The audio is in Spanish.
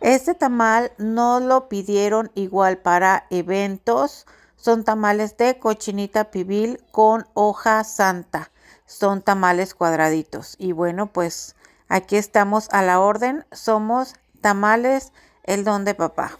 Este tamal no lo pidieron igual para eventos. Son tamales de cochinita pibil con hoja santa. Son tamales cuadraditos. Y bueno, pues aquí estamos a la orden. Somos tamales el don de papá.